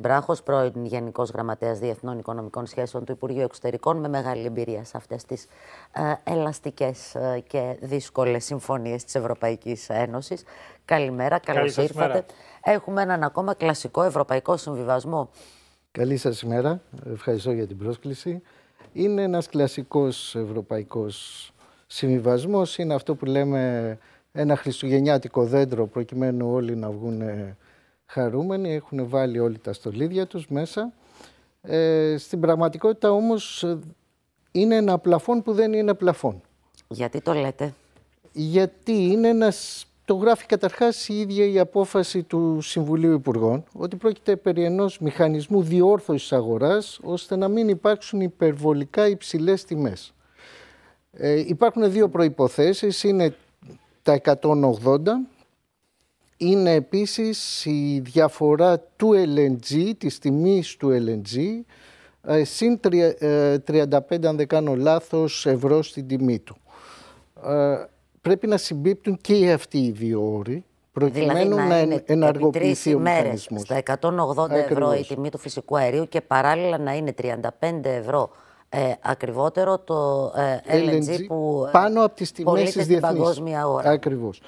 Μπράχος, πρώην Γενικός Γραμματέας Διεθνών Οικονομικών Σχέσεων του Υπουργείου Εξωτερικών, με μεγάλη εμπειρία σε αυτές τις ε, ελαστικές ε, και δύσκολες συμφωνίες της Ευρωπαϊκής Ένωσης. Καλημέρα, καλώς ήρθατε. Έχουμε έναν ακόμα κλασικό ευρωπαϊκό συμβιβασμό. Καλή σας ημέρα. Ευχαριστώ για την πρόσκληση. Είναι ένας κλασικός ευρωπαϊκός συμβιβασμός. Είναι αυτό που λέμε ένα χριστουγεννιάτικο δέντρο, προκειμένου όλοι να βγουν χαρούμενοι, έχουν βάλει όλοι τα στολίδια τους μέσα. Ε, στην πραγματικότητα όμως ε, είναι ένα πλαφόν που δεν είναι πλαφόν. Γιατί το λέτε. Γιατί είναι ένας, το γράφει καταρχάς η ίδια η απόφαση του Συμβουλίου Υπουργών ότι πρόκειται περί ενός μηχανισμού διόρθωσης αγοράς ώστε να μην υπάρξουν υπερβολικά υψηλές τιμές. Ε, υπάρχουν δύο προϋποθέσεις, είναι τα 180 είναι επίσης η διαφορά του LNG, της τιμής του LNG, ε, συν 35, ε, αν λάθος, ευρώ στην τιμή του. Ε, πρέπει να συμπίπτουν και αυτοί οι δύο όροι, προκειμένου δηλαδή να, να εναργοποιηθεί ο Στα 180 ευρώ η τιμή του φυσικού αερίου και παράλληλα να είναι 35 ευρώ ακριβότερο το LNG, που πάνω από τις τιμές της στην παγκόσμια Ακριβώς.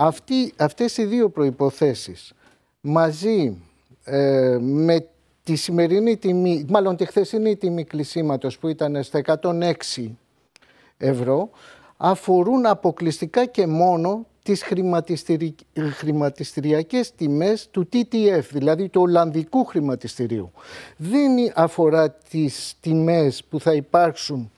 Αυτή, αυτές οι δύο προϋποθέσεις μαζί ε, με τη σημερινή τιμή, μάλλον τη χθεσινή τιμή κλεισίματος που ήταν στα 106 ευρώ, αφορούν αποκλειστικά και μόνο τις χρηματιστηριακές τιμές του TTF, δηλαδή του Ολλανδικού χρηματιστηρίου. Δεν αφορά τις τιμές που θα υπάρξουν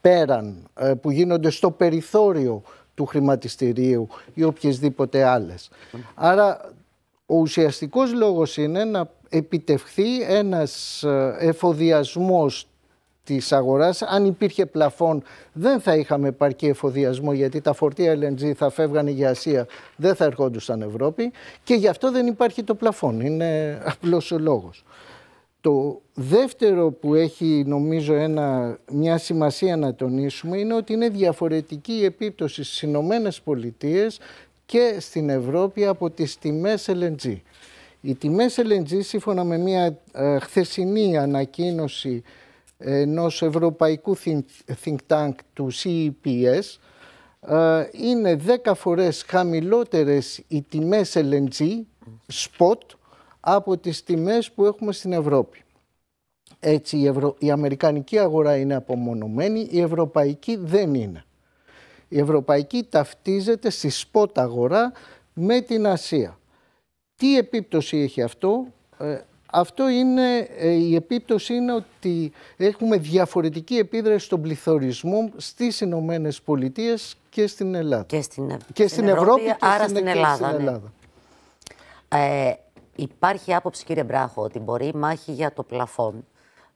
πέραν, ε, που γίνονται στο περιθώριο του χρηματιστηρίου ή οποιασδήποτε άλλες. Άρα ο ουσιαστικός λόγος είναι να επιτευχθεί ένας ε, εφοδιασμός της αγοράς. Αν υπήρχε πλαφόν δεν θα είχαμε επαρκή εφοδιασμό γιατί τα φορτία LNG θα φεύγανε για Ασία, δεν θα ερχόντουσαν Ευρώπη και γι' αυτό δεν υπάρχει το πλαφόν. Είναι απλός ο λόγος. Το δεύτερο που έχει νομίζω ένα, μια σημασία να τονίσουμε είναι ότι είναι διαφορετική η επίπτωση στις Ηνωμένες και στην Ευρώπη από τις τιμές LNG. Οι τιμές LNG σύμφωνα με μια ε, χθεσινή ανακοίνωση ενός ευρωπαϊκού think tank του CEPS ε, είναι 10 φορές χαμηλότερες οι τιμές LNG spot από τις τιμές που έχουμε στην Ευρώπη. Έτσι η, η αμερικανική αγορά είναι απομονωμένη, η ευρωπαϊκή δεν είναι. Η ευρωπαϊκή ταυτίζεται στη σπότ αγορά με την Ασία. Τι επίπτωση έχει αυτό. Ε, αυτό είναι, ε, η επίπτωση είναι ότι έχουμε διαφορετική επίδραση στον πληθωρισμό στις Ηνωμένες Πολιτείες και στην Ελλάδα. Και στην, Ευρώπη, άρα στην, Ελλάδα. Ναι. Ε, Υπάρχει άποψη, κύριε Μπράχο, ότι μπορεί η μάχη για το πλαφόν,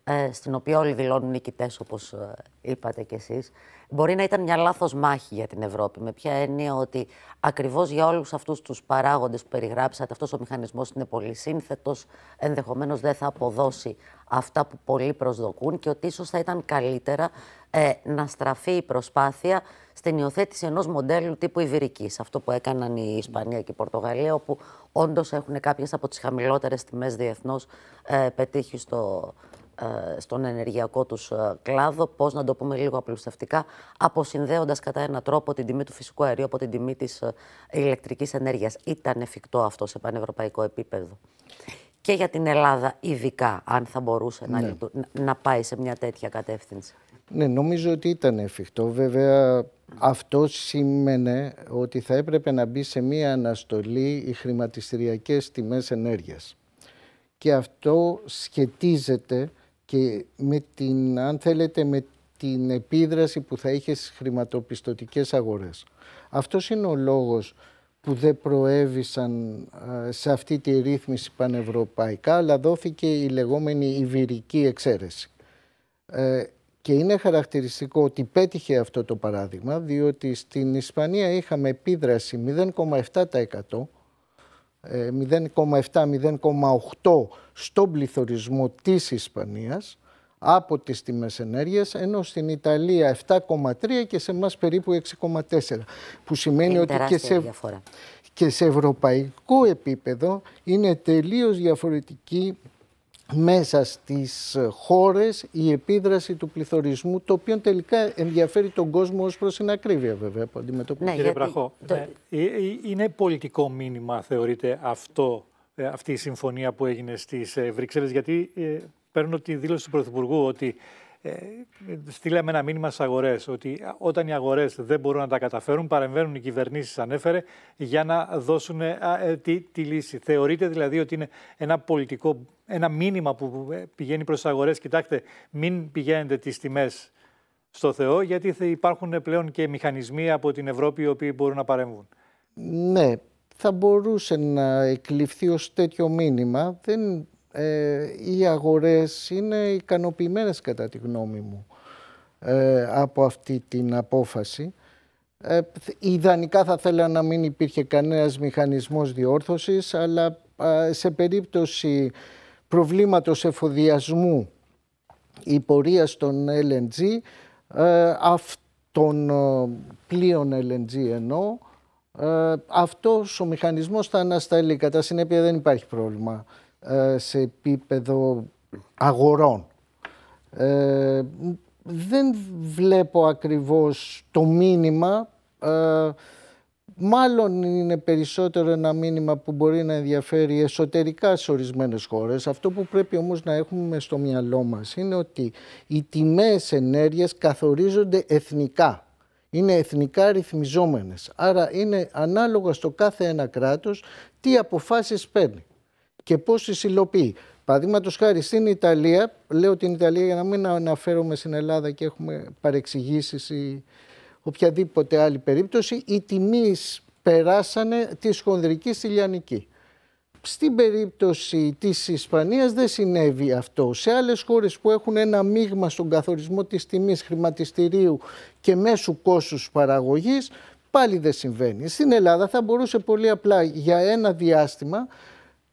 ε, στην οποία όλοι δηλώνουν νικητές, όπως ε, είπατε κι εσείς, μπορεί να ήταν μια λάθος μάχη για την Ευρώπη. Με ποια έννοια ότι ακριβώς για όλους αυτούς τους παράγοντες που περιγράψατε, αυτός ο μηχανισμός είναι πολύ σύνθετος, ενδεχομένως δεν θα αποδώσει αυτά που πολλοί προσδοκούν και ότι ίσως θα ήταν καλύτερα ε, να στραφεί η προσπάθεια στην υιοθέτηση ενός μοντέλου τύπου Ιβυρικής. Αυτό που έκαναν η Ισπανία και η Πορτογαλία, όπου όντως έχουν κάποιες από τις χαμηλότερες τιμές διεθνώς ε, πετύχει ε, στον ενεργειακό τους ε, κλάδο, πώς να το πούμε λίγο απλουστευτικά, αποσυνδέοντας κατά έναν τρόπο την τιμή του φυσικού αερίου από την τιμή της ηλεκτρικής ενέργειας. Ήταν εφικτό αυτό σε πανευρωπαϊκό επίπεδο και για την Ελλάδα ειδικά, αν θα μπορούσε ναι. να, να πάει σε μια τέτοια κατεύθυνση. Ναι, νομίζω ότι ήταν εφικτό. Βέβαια, αυτό σήμαινε ότι θα έπρεπε να μπει σε μία αναστολή οι χρηματιστηριακές τιμές ενέργειας. Και αυτό σχετίζεται και με την, αν θέλετε, με την επίδραση που θα είχε στις χρηματοπιστωτικές αγορές. Αυτός είναι ο λόγος που δεν προέβησαν ε, σε αυτή τη ρύθμιση πανευρωπαϊκά, αλλά δόθηκε η λεγόμενη Ιβυρική εξαίρεση. Ε, και είναι χαρακτηριστικό ότι πέτυχε αυτό το παράδειγμα, διότι στην Ισπανία είχαμε επίδραση 0,7%, 0,7-0,8% ε, στον πληθωρισμό της Ισπανίας, από τις τιμές ενέργειας, ενώ στην Ιταλία 7,3 και σε εμάς περίπου 6,4. Που σημαίνει ότι και σε, και σε ευρωπαϊκό επίπεδο είναι τελείως διαφορετική μέσα στις χώρες η επίδραση του πληθωρισμού, το οποίο τελικά ενδιαφέρει τον κόσμο ως προς την ακρίβεια βέβαια που αντιμετωπίζει. Ναι, Κύριε γιατί... το... Ε, ε, είναι πολιτικό μήνυμα θεωρείτε αυτό ε, αυτή η συμφωνία που έγινε στις Βρυξέλλες, γιατί παίρνω τη δήλωση του Πρωθυπουργού ότι ε, στείλαμε ένα μήνυμα στις αγορές ότι όταν οι αγορές δεν μπορούν να τα καταφέρουν, παρεμβαίνουν οι κυβερνήσεις, ανέφερε, για να δώσουν ε, ε, τη, τη, λύση. Θεωρείτε δηλαδή ότι είναι ένα πολιτικό, ένα μήνυμα που ε, πηγαίνει προς τις αγορές. Κοιτάξτε, μην πηγαίνετε τις τιμές στο Θεό, γιατί θα υπάρχουν πλέον και μηχανισμοί από την Ευρώπη οι οποίοι μπορούν να παρέμβουν. Ναι, θα μπορούσε να εκλειφθεί ως τέτοιο μήνυμα. Δεν ε, οι αγορές είναι ικανοποιημένες κατά τη γνώμη μου ε, από αυτή την απόφαση. Ε, ιδανικά θα θέλα να μην υπήρχε κανένας μηχανισμός διόρθωσης, αλλά σε περίπτωση προβλήματος εφοδιασμού η πορείας των LNG, ε, των πλοίων LNG ε, αυτός ο μηχανισμός θα ανασταλεί. Κατά συνέπεια δεν υπάρχει πρόβλημα. Ε, σε επίπεδο αγορών. Ε, δεν βλέπω ακριβώς το μήνυμα. Ε, μάλλον είναι περισσότερο ένα μήνυμα που μπορεί να ενδιαφέρει εσωτερικά σε ορισμένες χώρες. Αυτό που πρέπει όμως να έχουμε στο μυαλό μας είναι ότι οι τιμές ενέργειας καθορίζονται εθνικά. Είναι εθνικά ρυθμιζόμενες. Άρα είναι ανάλογα στο κάθε ένα κράτος τι αποφάσεις παίρνει και πώς τις υλοποιεί. Παραδείγματος χάρη στην Ιταλία, λέω την Ιταλία για να μην αναφέρομαι στην Ελλάδα και έχουμε παρεξηγήσεις ή οποιαδήποτε άλλη περίπτωση, οι τιμή περάσανε της χονδρική στη λιανική. Στην περίπτωση της Ισπανίας δεν συνέβη αυτό. Σε άλλες χώρες που έχουν ένα μείγμα στον καθορισμό της τιμής χρηματιστηρίου και μέσου κόστους παραγωγής, πάλι δεν συμβαίνει. Στην Ελλάδα θα μπορούσε πολύ απλά για ένα διάστημα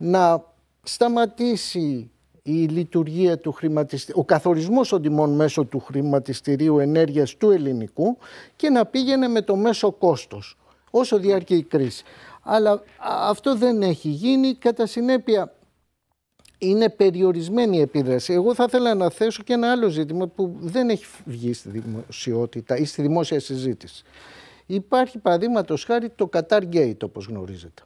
να σταματήσει η λειτουργία του χρηματιστηρίου, ο καθορισμός των τιμών μέσω του χρηματιστηρίου ενέργειας του ελληνικού και να πήγαινε με το μέσο κόστος όσο διαρκεί η κρίση. Αλλά αυτό δεν έχει γίνει, κατά συνέπεια είναι περιορισμένη η επίδραση. Εγώ θα ήθελα να θέσω και ένα άλλο ζήτημα που δεν έχει βγει στη δημοσιότητα ή στη δημόσια συζήτηση. Υπάρχει παραδείγματος χάρη το Qatar Gate όπως γνωρίζετε.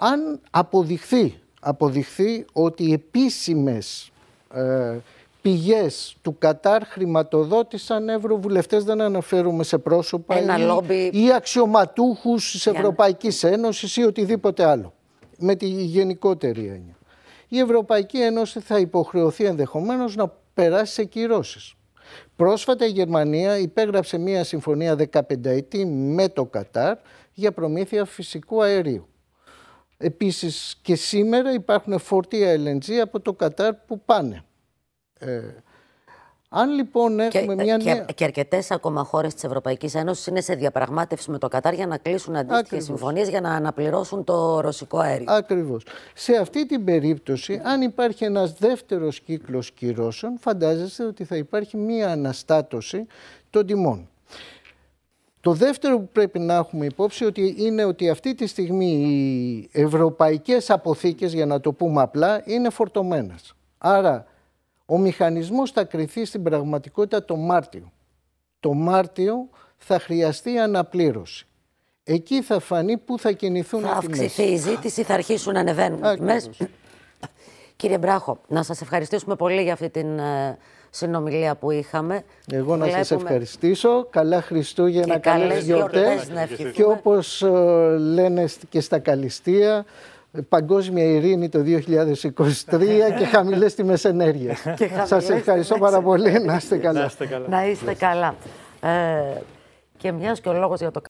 Αν αποδειχθεί, αποδειχθεί ότι οι επίσημες ε, πηγές του Κατάρ χρηματοδότησαν ευρωβουλευτές, δεν αναφέρουμε σε πρόσωπα ή, λόμπι... ή αξιωματούχους της Ευρωπαϊκής Ένωσης ή οτιδήποτε άλλο, με τη γενικότερη έννοια. Η Ευρωπαϊκή Ένωση θα υποχρεωθεί ενδεχομένως να περάσει σε κυρώσεις. Πρόσφατα η Γερμανία υπέγραψε μία συμφωνία 15 ετή με το Κατάρ για προμήθεια φυσικού αερίου. Επίσης και σήμερα υπάρχουν φορτία LNG από το Κατάρ που πάνε. Ε, αν λοιπόν έχουμε ε, και, μια νέα... Και, και ακόμα χώρες της Ευρωπαϊκής Ένωσης είναι σε διαπραγμάτευση με το Κατάρ για να κλείσουν αντίστοιχες συμφωνίες για να αναπληρώσουν το ρωσικό αέριο. Ακριβώς. Σε αυτή την περίπτωση, αν υπάρχει ένας δεύτερος κύκλος κυρώσεων, φαντάζεστε ότι θα υπάρχει μια αναστάτωση των τιμών. Το δεύτερο που πρέπει να έχουμε υπόψη ότι είναι ότι αυτή τη στιγμή οι ευρωπαϊκές αποθήκες, για να το πούμε απλά, είναι φορτωμένες. Άρα ο μηχανισμός θα κρυθεί στην πραγματικότητα το Μάρτιο. Το Μάρτιο θα χρειαστεί αναπλήρωση. Εκεί θα φανεί πού θα κινηθούν οι τιμές. Θα αυξηθεί η ζήτηση, θα αρχίσουν να ανεβαίνουν οι τιμές. Κύριε Μπράχο, να σας ευχαριστήσουμε πολύ για αυτή την ε, συνομιλία που είχαμε. Εγώ να Βλέπουμε... σας ευχαριστήσω. Καλά Χριστούγεννα, και καλές, καλές γιορτές. και όπως ε, λένε και στα Καλυστία, παγκόσμια ειρήνη το 2023 και χαμηλές τιμές ενέργειας. Σας ευχαριστώ πάρα πολύ. Να είστε καλά. Να είστε καλά. Ε, και μιας και ο λόγος για το